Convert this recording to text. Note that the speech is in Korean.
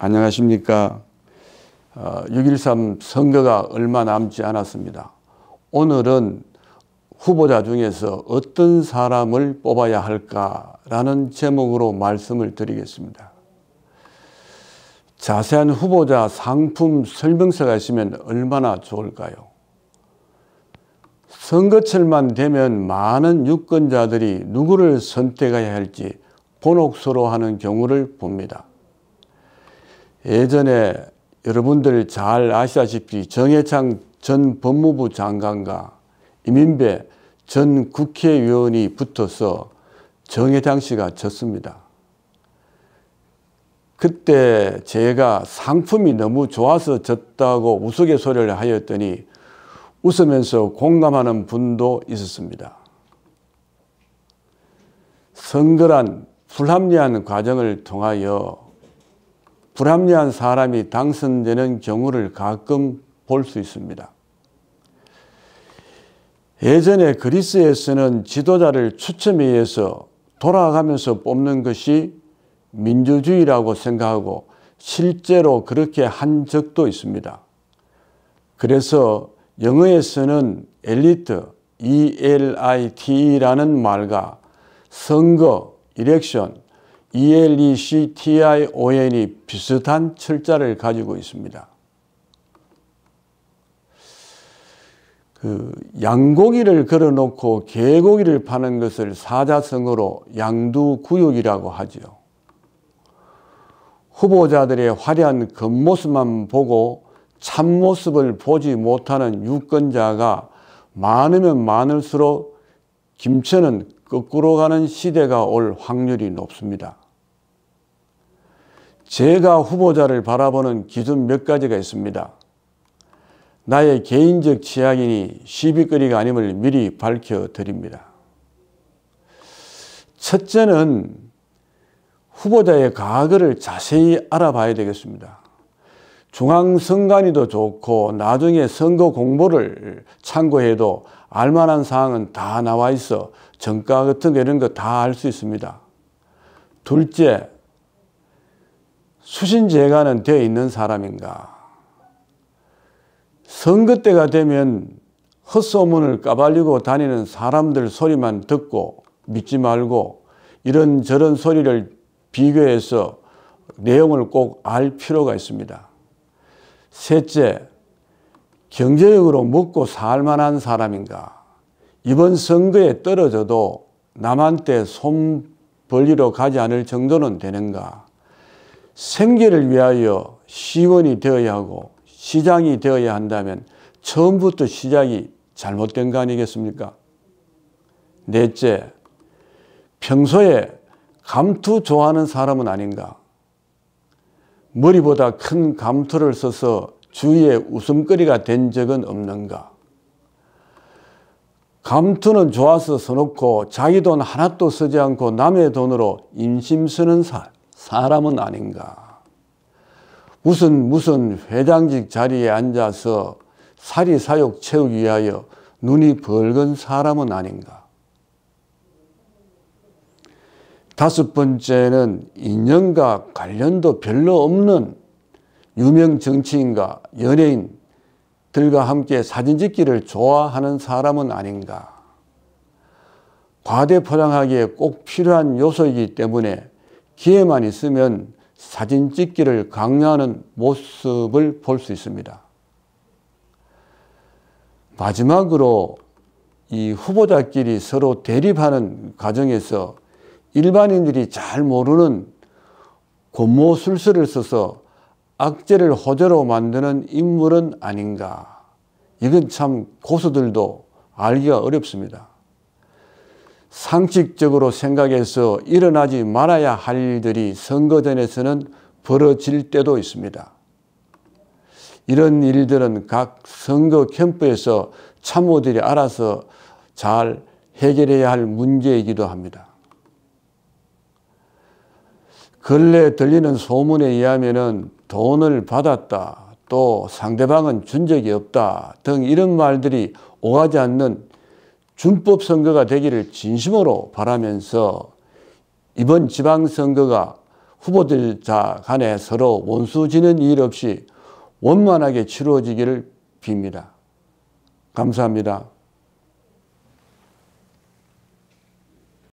안녕하십니까. 6.13 어, 선거가 얼마 남지 않았습니다. 오늘은 후보자 중에서 어떤 사람을 뽑아야 할까라는 제목으로 말씀을 드리겠습니다. 자세한 후보자 상품 설명서가 있으면 얼마나 좋을까요? 선거철만 되면 많은 유권자들이 누구를 선택해야 할지 본옥서로 하는 경우를 봅니다. 예전에 여러분들 잘 아시다시피 정해창 전 법무부 장관과 이민배 전 국회의원이 붙어서 정해창 씨가 졌습니다. 그때 제가 상품이 너무 좋아서 졌다고 우스갯소리를 하였더니 웃으면서 공감하는 분도 있었습니다. 선거란 불합리한 과정을 통하여 불합리한 사람이 당선되는 경우를 가끔 볼 수 있습니다. 예전에 그리스에서는 지도자를 추첨에 의해서 돌아가면서 뽑는 것이 민주주의라고 생각하고 실제로 그렇게 한 적도 있습니다. 그래서 영어에서는 엘리트, ELIT라는 말과 선거, 이렉션, ELECTION이 비슷한 철자를 가지고 있습니다. 그 양고기를 걸어놓고 개고기를 파는 것을 사자성어로 양두구육이라고 하지요. 후보자들의 화려한 겉모습만 보고 참모습을 보지 못하는 유권자가 많으면 많을수록 김천은 거꾸로 가는 시대가 올 확률이 높습니다. 제가 후보자를 바라보는 기준 몇 가지가 있습니다. 나의 개인적 취향이니 시비거리가 아님을 미리 밝혀드립니다. 첫째는 후보자의 과거를 자세히 알아봐야 되겠습니다. 중앙선관위도 좋고 나중에 선거 공보를 참고해도 알만한 사항은 다 나와 있어 정가 같은 거 이런 거 다 알 수 있습니다. 둘째, 수신재가는 되어 있는 사람인가? 선거 때가 되면 헛소문을 까발리고 다니는 사람들 소리만 듣고 믿지 말고 이런저런 소리를 비교해서 내용을 꼭 알 필요가 있습니다. 셋째, 경제력으로 먹고 살 만한 사람인가? 이번 선거에 떨어져도 남한테 손 벌리러 가지 않을 정도는 되는가? 생계를 위하여 시원이 되어야 하고 시장이 되어야 한다면 처음부터 시작이 잘못된 거 아니겠습니까? 넷째, 평소에 감투 좋아하는 사람은 아닌가? 머리보다 큰 감투를 써서 주위의 웃음거리가 된 적은 없는가? 감투는 좋아서 써놓고 자기 돈 하나도 쓰지 않고 남의 돈으로 임심 쓰는 사, 사람은 아닌가? 무슨 무슨 회장직 자리에 앉아서 사리 사욕 채우기 위하여 눈이 벌건 사람은 아닌가? 다섯 번째는 인연과 관련도 별로 없는 유명 정치인과 연예인들과 함께 사진 찍기를 좋아하는 사람은 아닌가. 과대 포장하기에 꼭 필요한 요소이기 때문에 기회만 있으면 사진 찍기를 강요하는 모습을 볼 수 있습니다. 마지막으로 이 후보자끼리 서로 대립하는 과정에서 일반인들이 잘 모르는 권모술수를 써서 악재를 호재로 만드는 인물은 아닌가. 이건 참 고수들도 알기가 어렵습니다. 상식적으로 생각해서 일어나지 말아야 할 일들이 선거전에서는 벌어질 때도 있습니다. 이런 일들은 각 선거 캠프에서 참모들이 알아서 잘 해결해야 할 문제이기도 합니다. 근래 들리는 소문에 의하면 돈을 받았다. 또 상대방은 준 적이 없다. 등 이런 말들이 오가지 않는 준법 선거가 되기를 진심으로 바라면서 이번 지방선거가 후보들 자 간에 서로 원수 지는 일 없이 원만하게 치루어지기를 빕니다. 감사합니다.